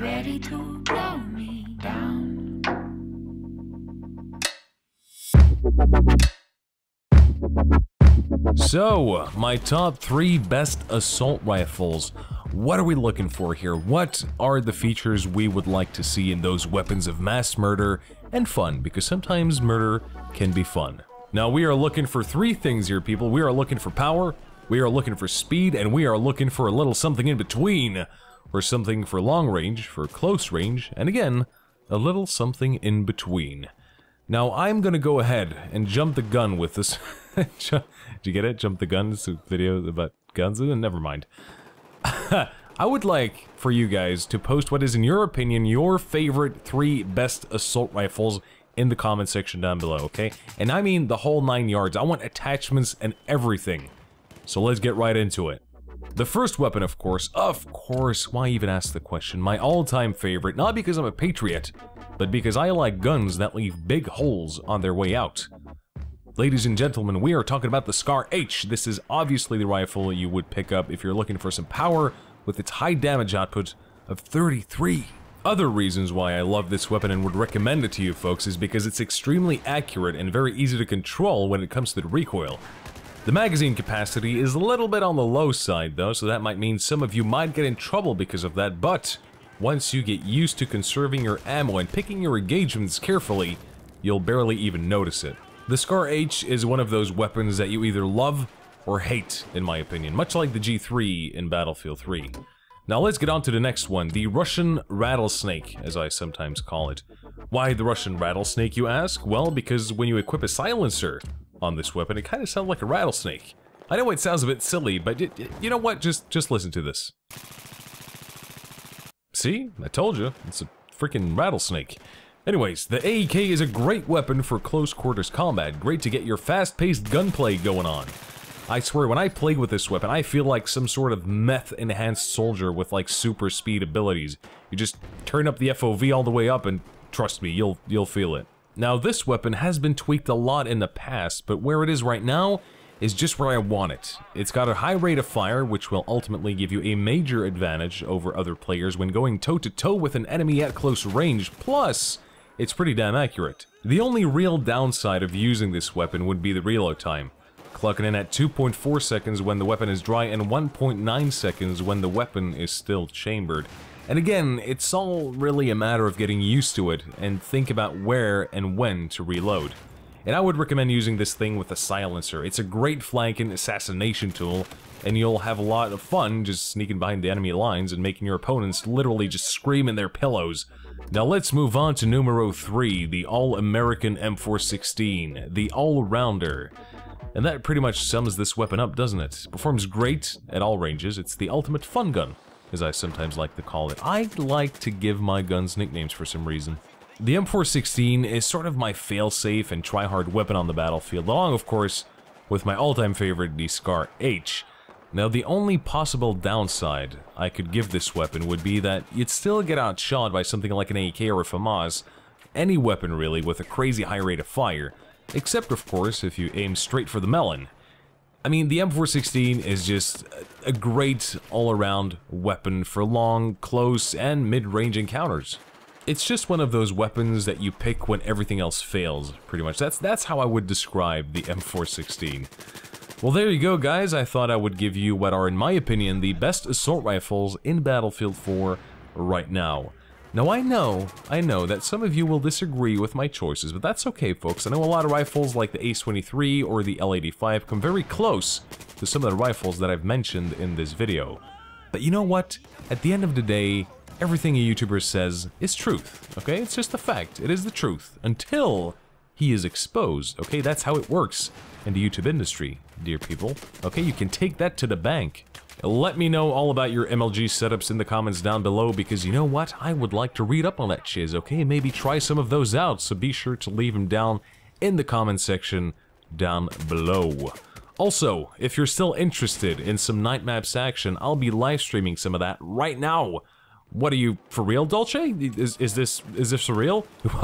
ready to blow me down. So, my top three best assault rifles. What are we looking for here? What are the features we would like to see in those weapons of mass murder and fun? Because sometimes murder can be fun. Now, we are looking for three things here, people. We are looking for power, we are looking for speed, and we are looking for a little something in between or something for long range, for close range, and again, a little something in between. Now, I'm gonna go ahead and jump the gun with this. Did you get it? Jump the gun? It's a video about guns? Uh, never mind. I would like for you guys to post what is, in your opinion, your favorite three best assault rifles in the comment section down below, okay? And I mean the whole nine yards. I want attachments and everything. So let's get right into it. The first weapon, of course, of course, why even ask the question, my all-time favorite, not because I'm a patriot, but because I like guns that leave big holes on their way out. Ladies and gentlemen, we are talking about the SCAR H. This is obviously the rifle you would pick up if you're looking for some power with its high damage output of 33. Other reasons why I love this weapon and would recommend it to you folks is because it's extremely accurate and very easy to control when it comes to the recoil. The magazine capacity is a little bit on the low side though, so that might mean some of you might get in trouble because of that, but once you get used to conserving your ammo and picking your engagements carefully, you'll barely even notice it. The Scar H is one of those weapons that you either love or hate, in my opinion, much like the G3 in Battlefield 3. Now let's get on to the next one, the Russian Rattlesnake, as I sometimes call it. Why the Russian Rattlesnake, you ask? Well, because when you equip a silencer, on this weapon. It kind of sounds like a rattlesnake. I know it sounds a bit silly, but it, it, you know what? Just, just listen to this. See? I told you. It's a freaking rattlesnake. Anyways, the AEK is a great weapon for close quarters combat. Great to get your fast-paced gunplay going on. I swear, when I play with this weapon, I feel like some sort of meth-enhanced soldier with, like, super speed abilities. You just turn up the FOV all the way up and, trust me, you'll, you'll feel it. Now this weapon has been tweaked a lot in the past, but where it is right now is just where I want it. It's got a high rate of fire, which will ultimately give you a major advantage over other players when going toe-to-toe -to -toe with an enemy at close range, plus it's pretty damn accurate. The only real downside of using this weapon would be the reload time, clocking in at 2.4 seconds when the weapon is dry and 1.9 seconds when the weapon is still chambered. And again, it's all really a matter of getting used to it and think about where and when to reload. And I would recommend using this thing with a silencer. It's a great flank and assassination tool, and you'll have a lot of fun just sneaking behind the enemy lines and making your opponents literally just scream in their pillows. Now let's move on to numero 3, the All-American M416, the All-Rounder. And that pretty much sums this weapon up, doesn't it? Performs great at all ranges, it's the ultimate fun gun as I sometimes like to call it. I like to give my guns nicknames for some reason. The M416 is sort of my fail-safe and try-hard weapon on the battlefield, along, of course, with my all-time favorite, the Scar H. Now, the only possible downside I could give this weapon would be that you'd still get outshot by something like an AK or a FAMAS, any weapon really, with a crazy high rate of fire, except, of course, if you aim straight for the melon, I mean, the M416 is just a great all-around weapon for long, close, and mid-range encounters. It's just one of those weapons that you pick when everything else fails, pretty much. That's, that's how I would describe the M416. Well, there you go, guys. I thought I would give you what are, in my opinion, the best assault rifles in Battlefield 4 right now. Now I know, I know that some of you will disagree with my choices, but that's okay folks. I know a lot of rifles like the a 23 or the L-85 come very close to some of the rifles that I've mentioned in this video. But you know what? At the end of the day, everything a YouTuber says is truth, okay? It's just a fact, it is the truth, until he is exposed, okay? That's how it works in the YouTube industry, dear people. Okay, you can take that to the bank. Let me know all about your MLG setups in the comments down below because you know what? I would like to read up on that chiz. okay? Maybe try some of those out, so be sure to leave them down in the comment section down below. Also, if you're still interested in some night maps action, I'll be live streaming some of that right now what are you for real, Dolce? Is is this is this real?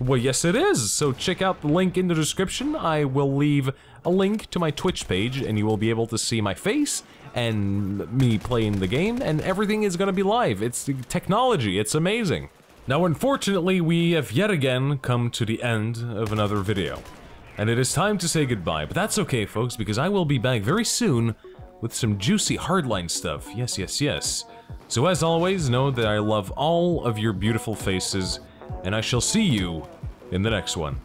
well, yes, it is. So check out the link in the description. I will leave a link to my Twitch page, and you will be able to see my face and me playing the game, and everything is gonna be live. It's technology. It's amazing. Now, unfortunately, we have yet again come to the end of another video, and it is time to say goodbye. But that's okay, folks, because I will be back very soon with some juicy hardline stuff. Yes, yes, yes. So as always, know that I love all of your beautiful faces, and I shall see you in the next one.